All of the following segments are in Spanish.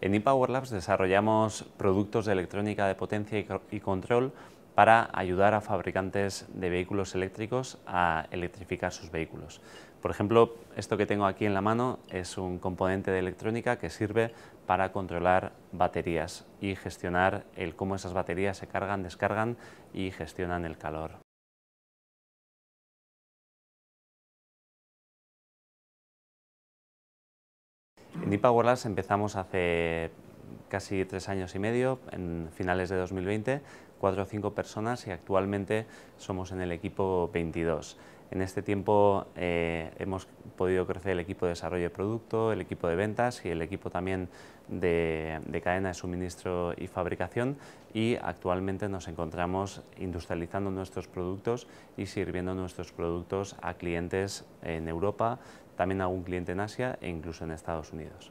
En ePower Labs desarrollamos productos de electrónica de potencia y control para ayudar a fabricantes de vehículos eléctricos a electrificar sus vehículos. Por ejemplo, esto que tengo aquí en la mano es un componente de electrónica que sirve para controlar baterías y gestionar el cómo esas baterías se cargan, descargan y gestionan el calor. Deep Hourglass empezamos hace casi tres años y medio, en finales de 2020, cuatro o cinco personas y actualmente somos en el equipo 22. En este tiempo eh, hemos podido crecer el equipo de desarrollo de producto, el equipo de ventas y el equipo también de, de, cadena de suministro y fabricación y actualmente nos encontramos industrializando nuestros productos y sirviendo nuestros productos a clientes en Europa, también a un cliente en Asia e incluso en Estados Unidos.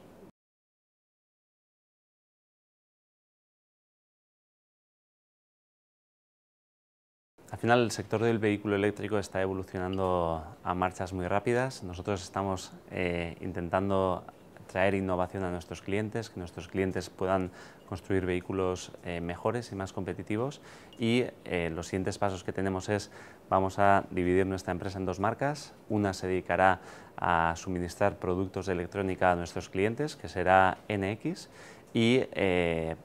Al final el sector del vehículo eléctrico está evolucionando a marchas muy rápidas. Nosotros estamos eh, intentando traer innovación a nuestros clientes, que nuestros clientes puedan construir vehículos eh, mejores y más competitivos. Y eh, los siguientes pasos que tenemos es, vamos a dividir nuestra empresa en dos marcas. Una se dedicará a suministrar productos de electrónica a nuestros clientes, que será NX, y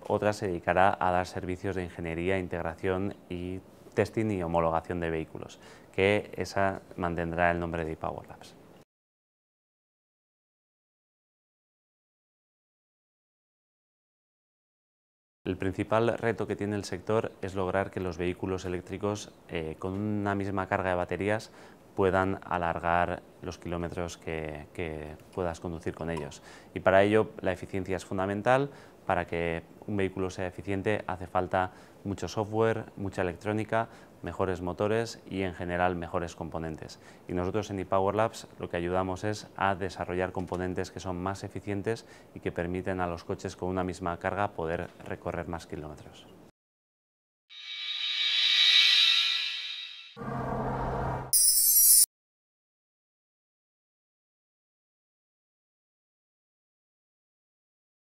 otra se dedicará a dar servicios de ingeniería, integración y testing y homologación de vehículos, que esa mantendrá el nombre de Power Labs. El principal reto que tiene el sector es lograr que los vehículos eléctricos eh, con una misma carga de baterías puedan alargar los kilómetros que, puedas conducir con ellos. Y para ello la eficiencia es fundamental, para que un vehículo sea eficiente hace falta mucho software, mucha electrónica, mejores motores y en general mejores componentes. Y nosotros en ePower Labs lo que ayudamos es a desarrollar componentes que son más eficientes y que permiten a los coches con una misma carga poder recorrer más kilómetros.